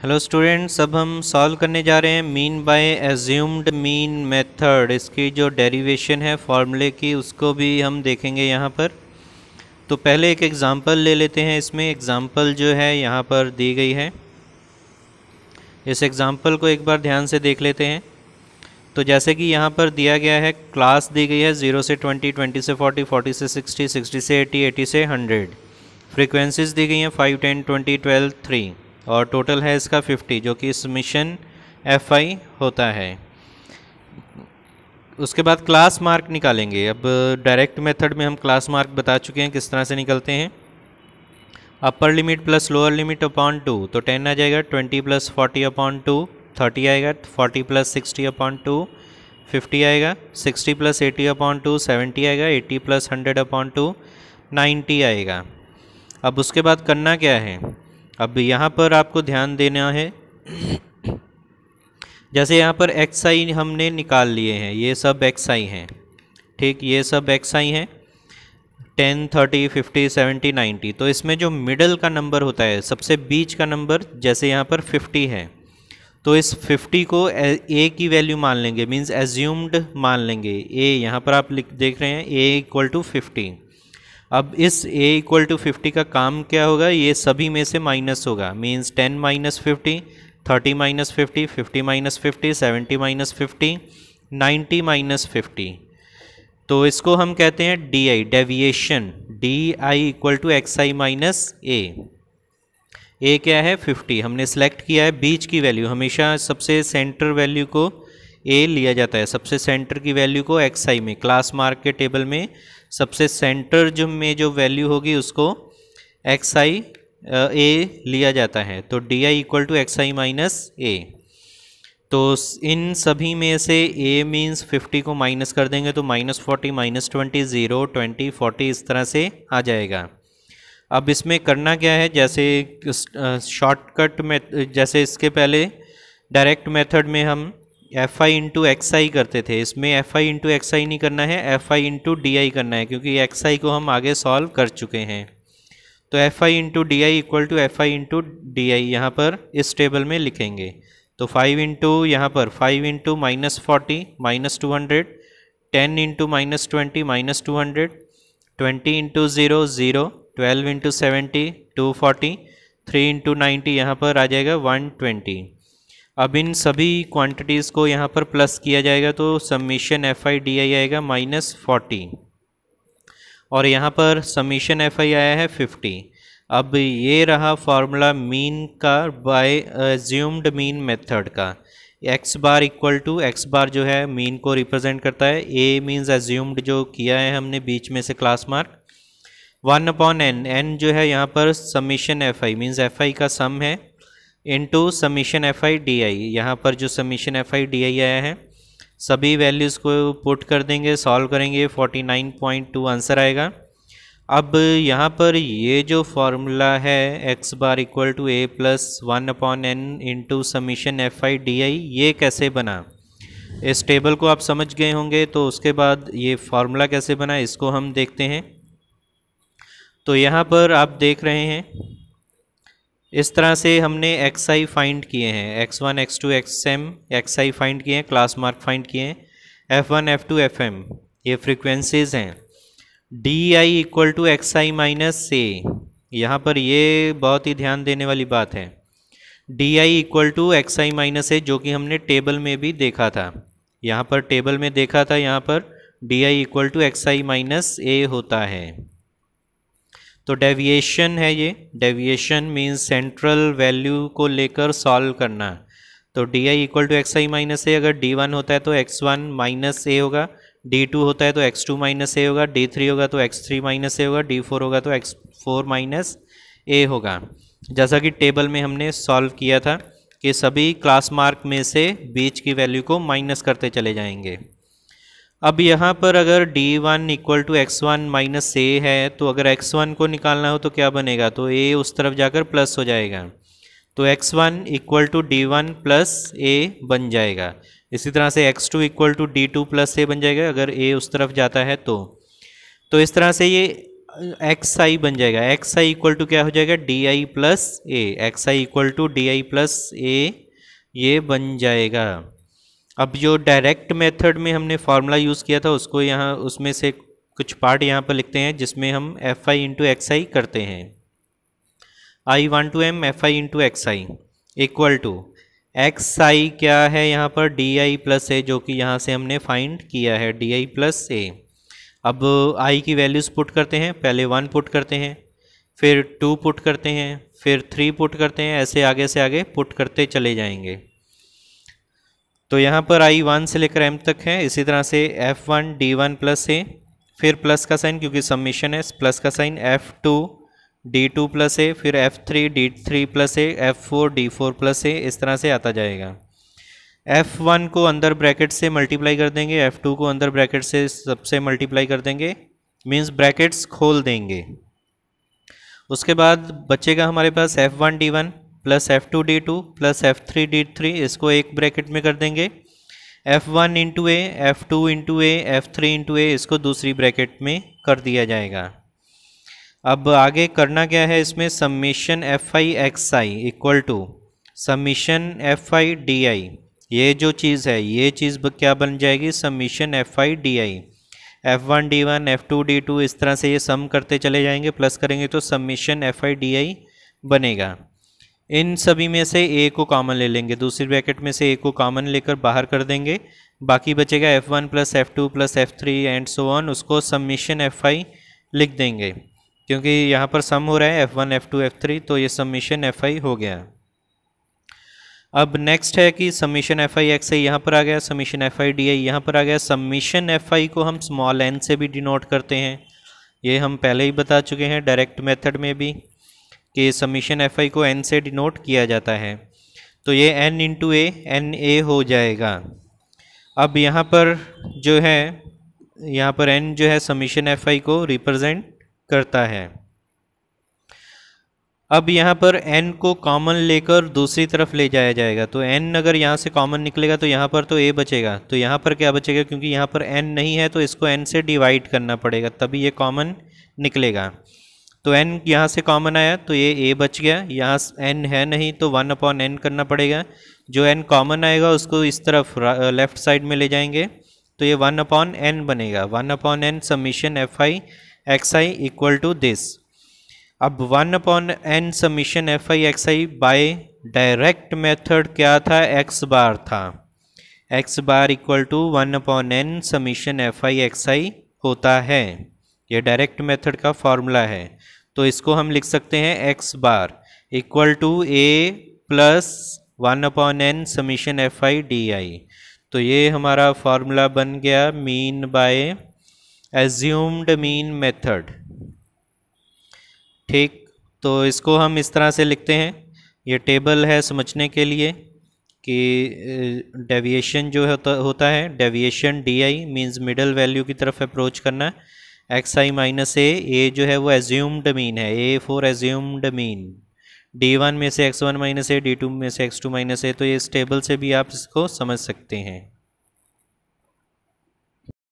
hello students अब हम solve करने जा रहे हैं mean by assumed mean method इसकी जो डेरिवेशन है फॉर्मूले की उसको भी हम देखेंगे यहाँ पर तो पहले एक एग्ज़ाम्पल ले लेते हैं इसमें एग्ज़ाम्पल जो है यहाँ पर दी गई है इस एग्ज़ाम्पल को एक बार ध्यान से देख लेते हैं तो जैसे कि यहाँ पर दिया गया है क्लास दी गई है ज़ीरो से ट्वेंटी ट्वेंटी से फोर्टी फोर्टी से सिक्सटी सिक्सटी से एटी एटी से हंड्रेड फ्रिक्वेंसीज दी गई हैं five ten twenty twelve three और टोटल है इसका 50 जो कि इस मिशन एफ आई होता है उसके बाद क्लास मार्क निकालेंगे अब डायरेक्ट मेथड में हम क्लास मार्क बता चुके हैं किस तरह से निकलते हैं upper limit plus lower limit upon two तो टेन आ जाएगा twenty plus forty upon two thirty आएगा forty plus sixty upon two fifty आएगा sixty plus eighty upon two seventy आएगा eighty plus hundred upon two ninety आएगा अब उसके बाद करना क्या है अब यहाँ पर आपको ध्यान देना है जैसे यहाँ पर एक्स आई हमने निकाल लिए हैं ये सब एक्स आई हैं ठीक ये सब एक्स आई हैं ten thirty fifty seventy ninety तो इसमें जो मिडल का नंबर होता है सबसे बीच का नंबर जैसे यहाँ पर फिफ्टी है तो इस फिफ्टी को ए की वैल्यू मान लेंगे मीन्स एज्यूम्ड मान लेंगे ए यहाँ पर आप लिख देख रहे हैं ए इक्वल टू फिफ्टी अब इस a इक्वल टू फिफ्टी का काम क्या होगा ये सभी में से माइनस होगा means ten minus fifty thirty minus fifty fifty minus fifty seventy minus fifty ninety minus fifty तो इसको हम कहते हैं d i deviation d i equal to x i minus a a क्या है 50 हमने सेलेक्ट किया है बीच की वैल्यू हमेशा सबसे सेंटर वैल्यू को ए लिया जाता है सबसे सेंटर की वैल्यू को एक्स आई में क्लास मार्क के टेबल में सबसे सेंटर जो में जो वैल्यू होगी उसको एक्स आई ए लिया जाता है तो d i equal to x i minus a तो इन सभी में से ए मीन्स 50 को माइनस कर देंगे तो minus forty minus twenty zero twenty forty इस तरह से आ जाएगा अब इसमें करना क्या है जैसे शॉर्टकट में जैसे इसके पहले डायरेक्ट मेथड में हम f i into x i करते थे इसमें f i into x i नहीं करना है f i into d i करना है क्योंकि एक्स आई को हम आगे सॉल्व कर चुके हैं तो f i into d i equal to f i into d i यहाँ पर इस टेबल में लिखेंगे तो फाइव इंटू यहाँ पर five into minus forty minus two hundred ten into minus twenty minus two hundred twenty into zero zero twelve into seventy two forty three into ninety यहाँ पर आ जाएगा वन ट्वेंटी अब इन सभी क्वांटिटीज़ को यहाँ पर प्लस किया जाएगा तो summation f i d i आएगा माइनस फोर्टी और यहाँ पर समीशन एफ आई आया है फिफ्टी अब ये रहा फार्मूला मीन का बाय एज्यूम्ड मीन मेथड का x bar equal to x bar जो है मीन को रिप्रेजेंट करता है ए मीन्स एज्यूम्ड जो किया है हमने बीच में से class mark one upon n n जो है यहाँ पर summation f i means f i का सम है into summation f i d i यहाँ पर जो summation f i d i आया है सभी वैल्यूज़ को पुट कर देंगे सॉल्व करेंगे forty nine point two answer आएगा अब यहाँ पर ये जो फार्मूला है x bar equal to a plus one upon n into summation f i d i ये कैसे बना इस टेबल को आप समझ गए होंगे तो उसके बाद ये फार्मूला कैसे बना इसको हम देखते हैं तो यहाँ पर आप देख रहे हैं इस तरह से हमने एक्स आई फाइंड किए हैं x one x two x m x i find किए हैं क्लास मार्क फाइंड किए हैं f one f two f m ये फ्रिक्वेंसीज हैं d i equal to x i minus से यहाँ पर ये बहुत ही ध्यान देने वाली बात है d i equal to x i minus a जो कि हमने टेबल में भी देखा था यहाँ पर टेबल में देखा था यहाँ पर d i equal to x i minus a होता है तो डेविएशन है ये डेविएशन मीन्स सेंट्रल वैल्यू को लेकर सॉल्व करना तो d i equal to x i minus a अगर डी वन होता है तो एक्स वन माइनस ए होगा डी टू होता है तो एक्स टू माइनस ए होगा डी थ्री होगा तो एक्स थ्री माइनस ए होगा डी फोर होगा तो एक्स फोर माइनस ए होगा जैसा कि टेबल में हमने सॉल्व किया था कि सभी क्लास मार्क में से बीच की वैल्यू को माइनस करते चले जाएंगे अब यहाँ पर अगर d one equal to x one minus a है तो अगर एक्स वन को निकालना हो तो क्या बनेगा तो ए उस तरफ जाकर प्लस हो जाएगा तो x one equal to d one plus a बन जाएगा इसी तरह से x two equal to d two plus a बन जाएगा अगर ए उस तरफ जाता है तो तो इस तरह से ये एक्स आई बन जाएगा एक्स आई इक्वल टू क्या हो जाएगा d i plus a x i equal to d i plus a ये बन जाएगा अब जो डायरेक्ट मेथड में हमने फार्मूला यूज़ किया था उसको यहाँ उसमें से कुछ पार्ट यहाँ पर लिखते हैं जिसमें हम f i into x i करते हैं i one two m f i into x i equal to x i क्या है यहाँ पर डी आई प्लस ए जो कि यहाँ से हमने फाइंड किया है डी आई प्लस ए अब आई की वैल्यूज़ पुट करते हैं पहले वन पुट करते हैं फिर टू पुट करते हैं फिर थ्री पुट करते हैं ऐसे आगे से आगे पुट करते चले जाएंगे तो यहाँ पर आई वन से लेकर एम तक है इसी तरह से f one d one plus a फिर प्लस का साइन क्योंकि सबमिशन है प्लस का sign f two d two plus a फिर f three d three plus a f four d four plus a इस तरह से आता जाएगा एफ वन को अंदर ब्रैकेट से मल्टीप्लाई कर देंगे एफ टू को अंदर ब्रैकेट से सबसे मल्टीप्लाई कर देंगे मीन्स ब्रैकेट्स खोल देंगे उसके बाद बचेगा हमारे पास f one d one plus f two d two plus f three d three इसको एक ब्रैकेट में कर देंगे f one into a f two into a f three into a इसको दूसरी ब्रैकेट में कर दिया जाएगा अब आगे करना क्या है इसमें summation f i x i equal to summation f i d i ये जो चीज़ है ये चीज़ क्या बन जाएगी summation f i d i f one d one f two d two इस तरह से ये सम करते चले जाएंगे प्लस करेंगे तो summation f i d i बनेगा इन सभी में से ए को कॉमन ले लेंगे दूसरी ब्रैकेट में से ए को कॉमन लेकर बाहर कर देंगे बाकी बचेगा f one plus f two plus f three and so on उसको सबमिशन एफ़ आई लिख देंगे क्योंकि यहाँ पर सम हो रहा है f one f two f three तो ये सबमिशन एफ़ आई हो गया अब नेक्स्ट है कि summation f i x i यहाँ पर आ गया summation f i d i यहाँ पर आ गया सबमिशन एफ आई को हम स्मॉल एन से भी डिनोट करते हैं ये हम पहले ही बता चुके हैं डायरेक्ट मेथड में भी कि समीशन एफ आई को एन से डिनोट किया जाता है तो ये n into a n a हो जाएगा अब यहाँ पर जो है यहाँ पर एन जो है समीशन एफ आई को रिप्रेजेंट करता है अब यहाँ पर एन को कॉमन लेकर दूसरी तरफ ले जाया जाएगा तो एन अगर यहाँ से कॉमन निकलेगा तो यहाँ पर तो ए बचेगा तो यहाँ पर क्या बचेगा क्योंकि यहाँ पर एन नहीं है तो इसको एन से डिवाइड करना पड़ेगा तभी ये कॉमन निकलेगा तो एन यहाँ से कॉमन आया तो ये ए बच गया यहाँ एन है नहीं तो वन अपॉन एन करना पड़ेगा जो एन कॉमन आएगा उसको इस तरफ लेफ्ट साइड में ले जाएंगे तो ये वन अपॉन एन बनेगा one upon n summation f i x i equal to this अब one upon n summation f i x i by direct method क्या था एक्स बार था x bar equal to one upon n summation f i x i होता है ये direct method का formula है तो इसको हम लिख सकते हैं x bar equal to a plus one upon n summation f i d i तो ये हमारा फॉर्मूला बन गया mean by assumed mean method ठीक तो इसको हम इस तरह से लिखते हैं ये टेबल है समझने के लिए कि डेविएशन जो होता होता है deviation d i means middle value की तरफ अप्रोच करना है एक्स आई माइनस ए ए जो है वो एज्यूम्ड मीन है a for assumed mean d one में से x one minus a d two में से एक्स टू माइनस ए तो ये इस टेबल से भी आप इसको समझ सकते हैं